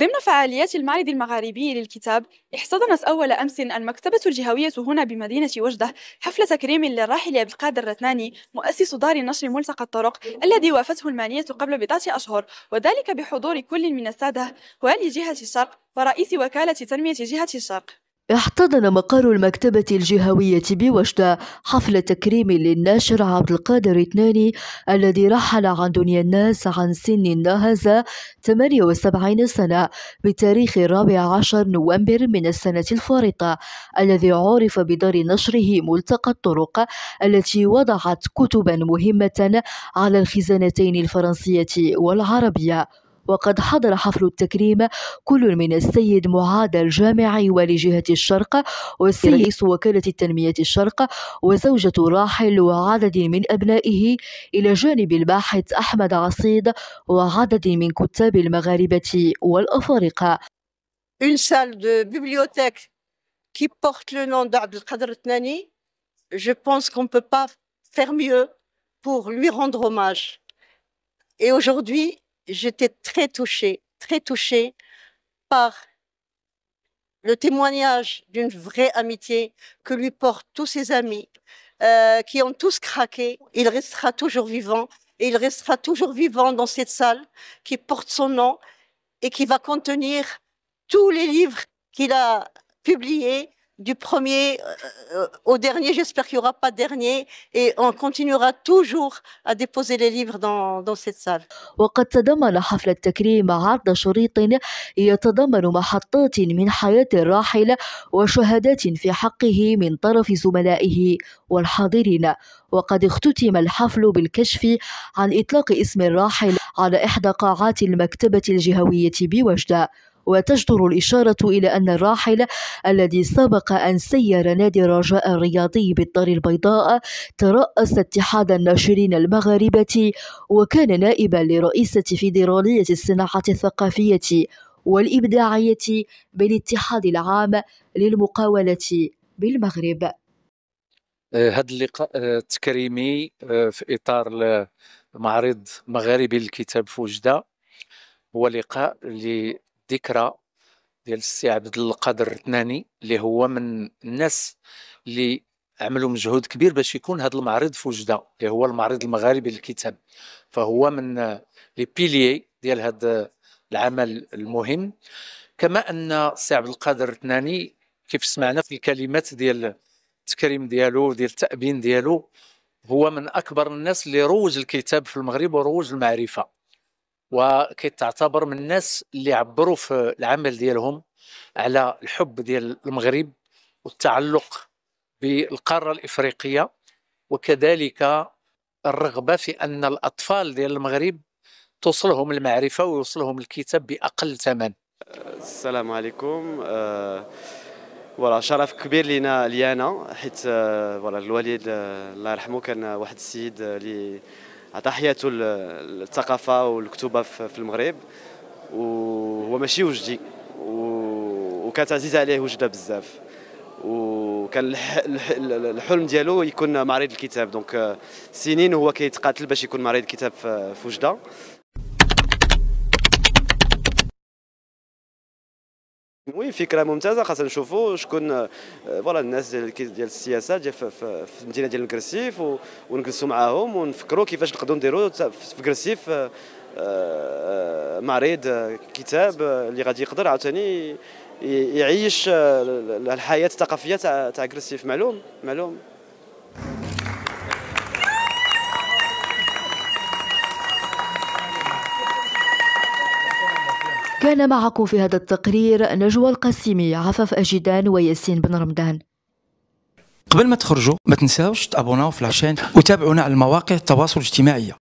ضمن فعاليات المعرض المغاربي للكتاب احتضنت أول أمس المكتبة الجهوية هنا بمدينة وجدة حفلة تكريم للراحل عبد القادر الرتناني مؤسس دار نشر ملتقى الطرق الذي وافته المانية قبل بضعة أشهر وذلك بحضور كل من السادة والي جهة الشرق ورئيس وكالة تنمية جهة الشرق احتضن مقر المكتبة الجهوية بوجدة حفل تكريم للناشر عبد القادر الثاني الذي رحل عن دنيا الناس عن سن ناهز 78 سنة بتاريخ الرابع عشر نوفمبر من السنة الفارطة الذي عرف بدار نشره ملتقى الطرق التي وضعت كتبا مهمة على الخزانتين الفرنسية والعربية وقد حضر حفل التكريم كل من السيد معاذ الجامعي ولجهة الشرق والسيد وكالة التنمية الشرق وزوجة راحل وعدد من أبنائه إلى جانب الباحث أحمد عصيد وعدد من كتاب المغاربة والأفارقة Une salle de bibliothèque qui porte le nom d'Abdelkader Tnani, je pense qu'on ne peut pas faire mieux pour lui rendre hommage. Et aujourd'hui, j'étais très touchée, très touchée par le témoignage d'une vraie amitié que lui portent tous ses amis, euh, qui ont tous craqué. Il restera toujours vivant et il restera toujours vivant dans cette salle qui porte son nom et qui va contenir tous les livres qu'il a publiés du premier euh, euh, au dernier. J'espère qu'il n'y aura pas dernier et on continuera toujours à déposer les livres dans, dans cette salle. وقد تضمن حفل التكريم عرض شريط يتضمن محطات من حياة الراحل وشهادات في حقه من طرف زملائه والحاضرين وقد اختتم الحفل بالكشف عن إطلاق اسم الراحل على إحدى قاعات المكتبة الجهوية بوجدة وتجدر الإشارة إلى أن الراحل الذي سبق أن سير نادي الرجاء الرياضي بالدار البيضاء ترأس اتحاد الناشرين المغاربة وكان نائبا لرئيسة فيدرالية الصناعة الثقافية والإبداعية بالاتحاد العام للمقاولة بالمغرب آه، هذا اللقاء آه، التكريمي آه، في إطار معرض مغاربي للكتاب في وجدة هو لقاء اللي ذكرى ديال السي عبد القادر الرتناني اللي هو من الناس اللي عملوا مجهود كبير باش يكون هذا المعرض في وجده اللي هو المعرض المغاربي للكتاب فهو من لي بيليي ديال هذا العمل المهم كما ان السي عبد القادر الرتناني كيف سمعنا في الكلمات ديال التكريم ديالو ديال التأبين ديالو هو من اكبر الناس اللي روج الكتاب في المغرب وروج المعرفه وكتعتبر من الناس اللي عبروا في العمل ديالهم على الحب ديال المغرب والتعلق بالقاره الافريقيه وكذلك الرغبه في ان الاطفال ديال المغرب توصلهم المعرفه ويوصلهم الكتاب باقل ثمن السلام عليكم أه فوالا شرف كبير لينا ليانا حيت فوالا آه، الوالد آه، الله يرحمه كان واحد السيد اللي آه، تحياته الثقافه والكتوبة في المغرب وهو ماشي وجدي وكانت عزيزه عليه وجده بزاف وكان الحلم ديالو يكون معرض الكتاب دونك آه، سنين هو كيتقاتل باش يكون معرض الكتاب في وجده وي فكره ممتازه خاصنا نشوفوا شكون فوالا الناس ديال ديال السياسه ديال في المدينه ديال الكرسيف ونجلسوا معاهم ونفكروا كيفاش نقدروا نديروا في كرسيف معرض كتاب اللي غادي يقدر عاوتاني يعيش الحياه الثقافيه تاع كرسيف معلوم معلوم كان معكم في هذا التقرير نجوى القاسمي عفاف أجدان وياسين بن رمضان قبل ما تخرجوا ما تنساوش تابوناو في العشان وتابعونا على المواقع التواصل الاجتماعي